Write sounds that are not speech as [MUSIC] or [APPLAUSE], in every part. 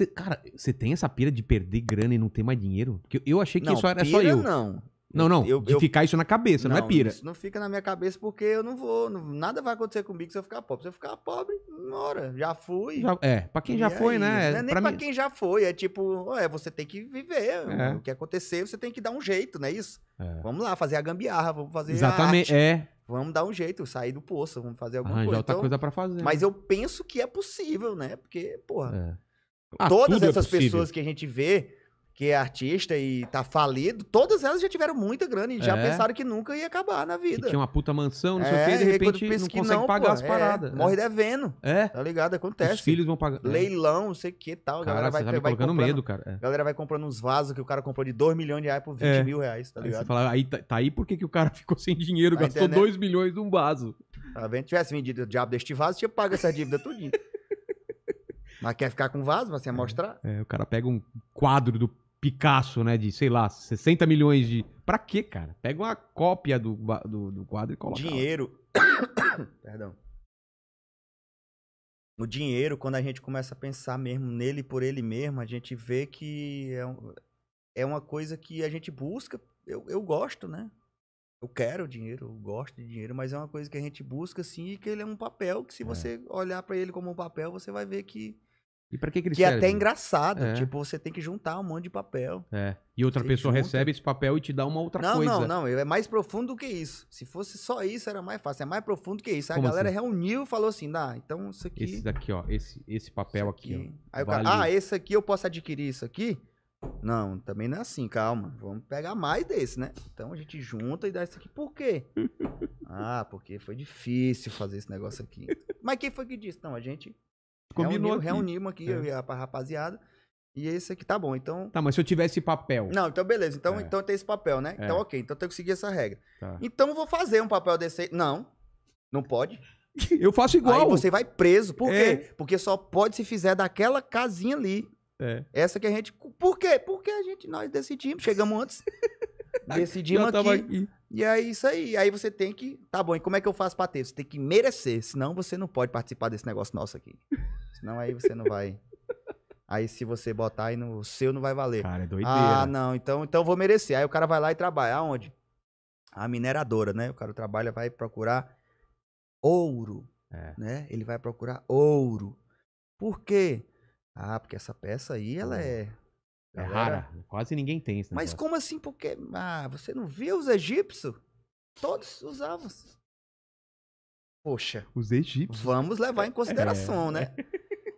Cê, cara, você tem essa pira de perder grana e não ter mais dinheiro? Porque eu achei que não, isso era pira, só eu. Não, não, não. Eu, de eu, ficar isso na cabeça, não, é não, é pira. Isso não fica na minha cabeça porque eu não vou. Não, nada vai acontecer comigo se eu ficar pobre. Se eu ficar pobre, mora. Já fui. Já, é, pra quem e já aí, é foi, né? Não é nem pra, pra quem já foi. É tipo, é, você tem que viver. É. O que acontecer, você tem que dar um jeito, não é isso? É. Vamos lá, fazer a gambiarra, vamos fazer Exatamente, é. Vamos dar um jeito, sair do poço, vamos fazer alguma coisa. outra então, coisa fazer. Mas né? eu penso que é possível, né? Porque, porra. É. Ah, todas é essas é pessoas que a gente vê que é artista e tá falido, todas elas já tiveram muita grana e é. já pensaram que nunca ia acabar na vida. tinha uma puta mansão, não sei o é, quê, de repente não consegue não, pagar pô, as é, paradas. É, morre devendo. É. Tá ligado? Acontece. Os filhos vão pagar. Leilão, não sei o que tal. Cara, galera vai, tá vai colocando medo, cara. A galera vai comprando uns vasos que o cara comprou de 2 milhões de reais por 20 mil reais, tá ligado? Aí, fala, aí tá, tá, aí porque que o cara [LAUGHS] ficou sem dinheiro, tá gastou 2 milhões num vaso. Tá vendo? Tivesse vendido o diabo deste vaso, tinha pago essa dívida tudinho. [LAUGHS] Mas quer ficar com vaso, mas sem mostrar? É, o cara pega um quadro do Picasso, né? De, sei lá, 60 milhões de. Pra quê, cara? Pega uma cópia do, do, do quadro e coloca. Dinheiro. Lá. [COUGHS] Perdão. O dinheiro, quando a gente começa a pensar mesmo nele por ele mesmo, a gente vê que é, é uma coisa que a gente busca. Eu, eu gosto, né? Eu quero dinheiro, eu gosto de dinheiro, mas é uma coisa que a gente busca sim e que ele é um papel que se é. você olhar para ele como um papel, você vai ver que e para que, que ele Que serve? é até engraçado. É. Tipo, você tem que juntar um monte de papel. É. E outra você pessoa junta. recebe esse papel e te dá uma outra não, coisa. Não, não, não. É mais profundo do que isso. Se fosse só isso, era mais fácil. É mais profundo do que isso. Aí a galera assim? reuniu e falou assim: dá, então isso aqui. Esse daqui, ó. Esse, esse papel aqui. aqui. ó. Aí vale... cara, ah, esse aqui eu posso adquirir isso aqui? Não, também não é assim, calma. Vamos pegar mais desse, né? Então a gente junta e dá isso aqui. Por quê? [LAUGHS] ah, porque foi difícil fazer esse negócio aqui. Mas quem foi que disse? Não, a gente Combinou reunimos aqui, é. a rapaziada. E esse aqui tá bom, então. Tá, mas se eu tivesse papel. Não, então beleza. Então, é. então tem esse papel, né? Então, é. Então, ok. Então tem que seguir essa regra. Tá. Então eu vou fazer um papel desse. Não. Não pode. [LAUGHS] eu faço igual. Aí você vai preso. Por é. quê? Porque só pode se fizer daquela casinha ali. É. Essa que a gente. Por quê? Porque a gente, nós decidimos, chegamos antes. [LAUGHS] decidimos aqui. aqui. E aí é isso aí. Aí você tem que. Tá bom, e como é que eu faço pra ter? Você tem que merecer, senão você não pode participar desse negócio nosso aqui. Senão aí você não vai. Aí se você botar aí no seu, não vai valer. Cara, é doideira. Ah, não, então, então vou merecer. Aí o cara vai lá e trabalha. Aonde? A mineradora, né? O cara trabalha, vai procurar ouro. É. Né? Ele vai procurar ouro. Por quê? Ah, porque essa peça aí, ela é. É galera... rara. Quase ninguém tem isso. Mas como assim? Porque. Ah, você não viu os egípcios? Todos usavam. Poxa. Os egípcios. Vamos levar em [LAUGHS] é. consideração, é. né?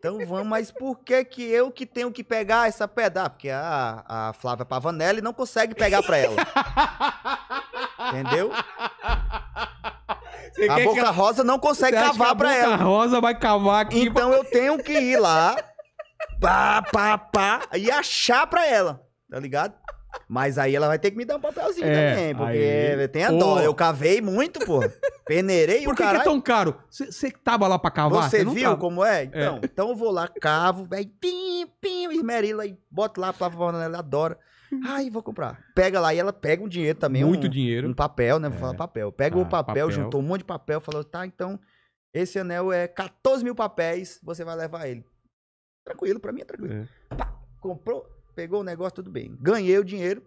Então vamos, mas por que que eu que tenho que pegar essa pedra? Ah, porque a, a Flávia Pavanelli não consegue pegar pra ela. Entendeu? Você a Boca cal... Rosa não consegue Você cavar pra ela. A Boca Rosa vai cavar aqui. Então pra... eu tenho que ir lá, pá, pá, pá, e achar pra ela, tá ligado? Mas aí ela vai ter que me dar um papelzinho é, também, porque aí... tem a dó. Eu cavei muito, pô. Peneirei [LAUGHS] Por que, por que é tão caro? Você tava lá pra cavar? Você viu tava. como é? é. Então, é. então eu vou lá, cavo, aí pim, pim, esmerila, e boto lá, pra ela adora. Ai, vou comprar. Pega lá e ela pega um dinheiro também. Muito um, dinheiro. Um papel, né? Vou é. falar papel. Pega ah, o papel, papel, juntou um monte de papel, falou, tá, então, esse anel é 14 mil papéis, você vai levar ele. Tranquilo, pra mim é tranquilo. É. Pá, comprou Pegou o negócio, tudo bem. Ganhei o dinheiro,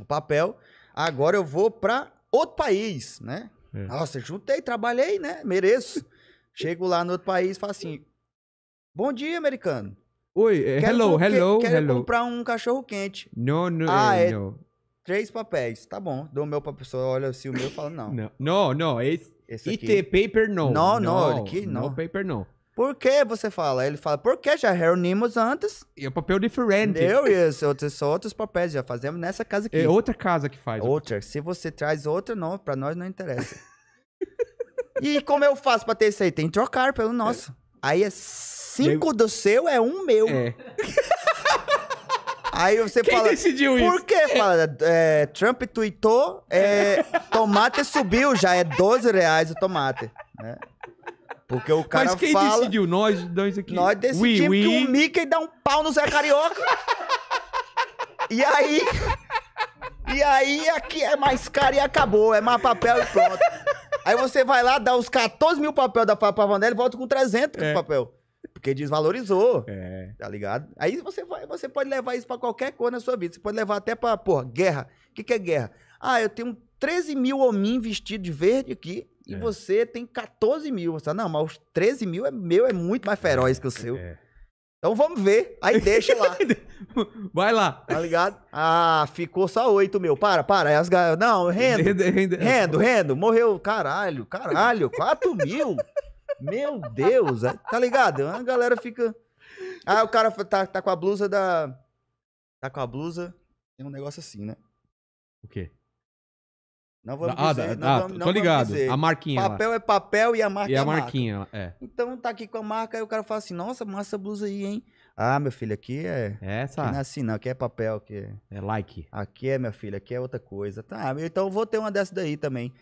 o papel. Agora eu vou para outro país, né? É. Nossa, juntei, trabalhei, né? Mereço. Chego lá no outro país e falo assim: Bom dia, americano. Oi, é, quero hello, hello, quero hello. comprar um cachorro quente. Não, não, ah, é, é não. Três papéis, tá bom. Dou o meu pra pessoa, olha se o meu fala não. Não, não, Esse, esse aqui. IT é paper não. Não, não, aqui não. paper não. Por que você fala? Ele fala, porque já reunimos antes. E é o papel diferente. Eu isso, outros, são outros papéis, já fazemos nessa casa aqui. É outra casa que faz. Outra. Se você traz outra, não, pra nós não interessa. [LAUGHS] e como eu faço pra ter isso aí? Tem que trocar pelo nosso. É. Aí é cinco eu... do seu, é um meu. É. [LAUGHS] Aí você Quem fala. decidiu por isso? Por que? Fala, é, Trump tweetou, é, é. tomate subiu já, é 12 reais o tomate. Né? [LAUGHS] Porque o cara Mas quem fala... decidiu? Nós, nós aqui. Nós decidimos oui, oui. que o Mickey dá um pau no Zé Carioca. e aí... E aí aqui é, é mais caro e acabou. É mais papel e pronto. Aí você vai lá, dá os 14 mil papel da Pavanelli e volta com 300 é. papel. Porque desvalorizou. É. Tá ligado? Aí você, vai, você pode levar isso pra qualquer coisa na sua vida. Você pode levar até pra, porra, guerra. O que, que é guerra? Ah, eu tenho 13 mil homens vestidos de verde aqui. E é. você tem 14 mil. Você fala, não, mas os 13 mil é meu, é muito mais feroz que o seu. É. Então vamos ver. Aí deixa lá. [LAUGHS] Vai lá. Tá ligado? Ah, ficou só 8 mil. Para, para. as Não, rendo. Rendo, rendo. rendo, rendo. Morreu. Caralho, caralho. 4 mil. Meu Deus. É, tá ligado? A galera fica. Ah, o cara tá, tá com a blusa da. Tá com a blusa. Tem um negócio assim, né? O quê? Não vamos ah, dizer. Ah, não ah, vamos, tô ligado. Dizer. A marquinha. Papel lá. é papel e a marca e é a marquinha. Marca. É. Então tá aqui com a marca, aí o cara fala assim: nossa, massa blusa aí, hein? Ah, meu filho, aqui é. Essa? Aqui não é assim, não. Aqui é papel. Aqui é... é like. Aqui é, minha filha aqui é outra coisa. Tá, então eu vou ter uma dessa daí também.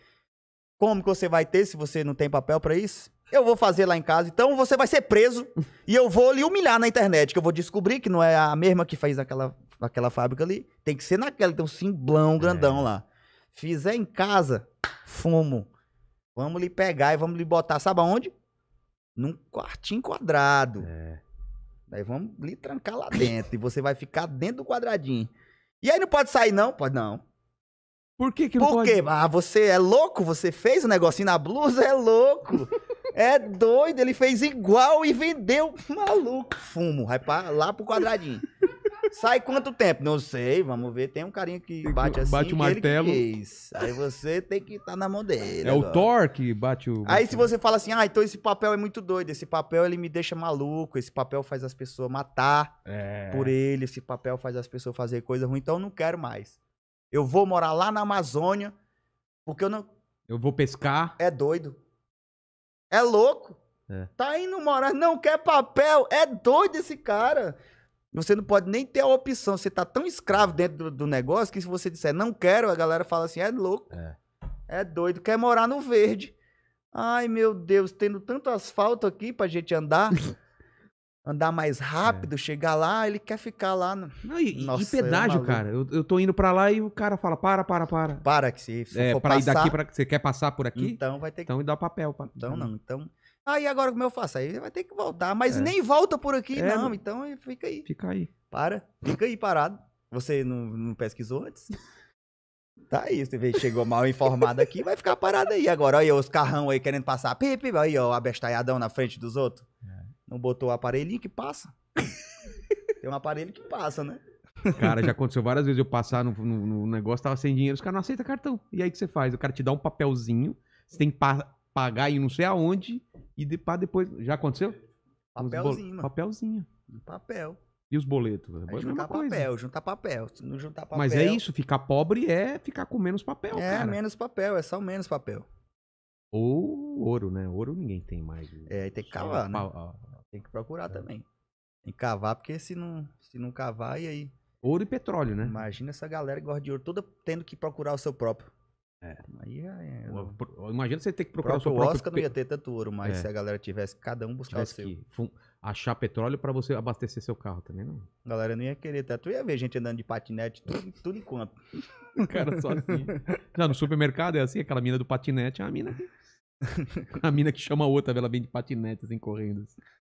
Como que você vai ter se você não tem papel para isso? Eu vou fazer lá em casa, então você vai ser preso [LAUGHS] e eu vou lhe humilhar na internet, que eu vou descobrir que não é a mesma que fez aquela, aquela fábrica ali. Tem que ser naquela, tem um simblão é. grandão é. lá. Fizer em casa, fumo. Vamos lhe pegar e vamos lhe botar, sabe aonde? Num quartinho quadrado. É. Daí vamos lhe trancar lá dentro. e você vai ficar dentro do quadradinho. E aí não pode sair, não? Pode não. Por que, que não Por pode? quê? Ah, você é louco? Você fez o um negocinho na blusa? É louco. [LAUGHS] é doido. Ele fez igual e vendeu. Maluco. Fumo. Vai pra, lá pro quadradinho. Sai quanto tempo? Não sei, vamos ver. Tem um carinha que bate assim. Bate o martelo. Aí você tem que estar tá na mão dele. É agora. o Thor que bate o. Aí se você fala assim, ah, então esse papel é muito doido. Esse papel ele me deixa maluco. Esse papel faz as pessoas matar é. por ele. Esse papel faz as pessoas fazer coisa ruim. Então eu não quero mais. Eu vou morar lá na Amazônia porque eu não. Eu vou pescar. É doido. É louco. É. Tá indo morar, não quer papel. É doido esse cara. Você não pode nem ter a opção. Você tá tão escravo dentro do, do negócio que se você disser não quero, a galera fala assim: é louco. É. é doido, quer morar no verde. Ai, meu Deus, tendo tanto asfalto aqui pra gente andar. [LAUGHS] andar mais rápido, é. chegar lá, ele quer ficar lá. No... Não, e, Nossa, e é pedágio, é cara. Eu, eu tô indo pra lá e o cara fala, para, para, para. Para que se, se é, for pra passar... ir daqui pra... Você quer passar por aqui? Então vai ter que... Então dá o papel. Pra... Então não, né? então... Aí ah, agora como eu faço? Aí vai ter que voltar. Mas é. nem volta por aqui, é, não. Então fica aí. Fica aí. Para. Fica aí parado. Você não, não pesquisou antes? Tá aí, você vê, chegou mal informado aqui, vai ficar parado aí. Agora, olha os carrão aí querendo passar pipi, aí, ó, abestalhadão na frente dos outros. É. Não botou o aparelhinho que passa. Tem um aparelho que passa, né? Cara, já aconteceu várias vezes eu passar no, no, no negócio, tava sem dinheiro, os caras não aceitam cartão. E aí o que você faz? O cara te dá um papelzinho, você tem que pa pagar e não sei aonde, e de, depois. Já aconteceu? Papelzinho, mano. Papelzinho. Papel. E os boletos? É juntar papel, juntar papel. Se não juntar papel. Mas é isso, ficar pobre é ficar com menos papel. É, cara. menos papel, é só menos papel. Ou ouro, né? Ouro ninguém tem mais. É, aí tem que cavar, né? tem que procurar é. também. Tem que cavar, porque se não, se não cavar, e aí? Ouro e petróleo, né? Imagina essa galera que gosta de ouro toda tendo que procurar o seu próprio. É. Aí é, é imagina você ter que procurar o seu próprio... Oscar não ia ter tanto ouro, mas é. se a galera tivesse, cada um buscar tivesse o seu. achar petróleo para você abastecer seu carro também, não? A galera não ia querer, tá? Tu ia ver gente andando de patinete, tudo, tudo enquanto. [LAUGHS] Cara, só assim. Já no supermercado é assim, aquela mina do patinete é uma mina... [LAUGHS] A mina que chama a outra, ela vem de patinete, assim, correndo. Assim.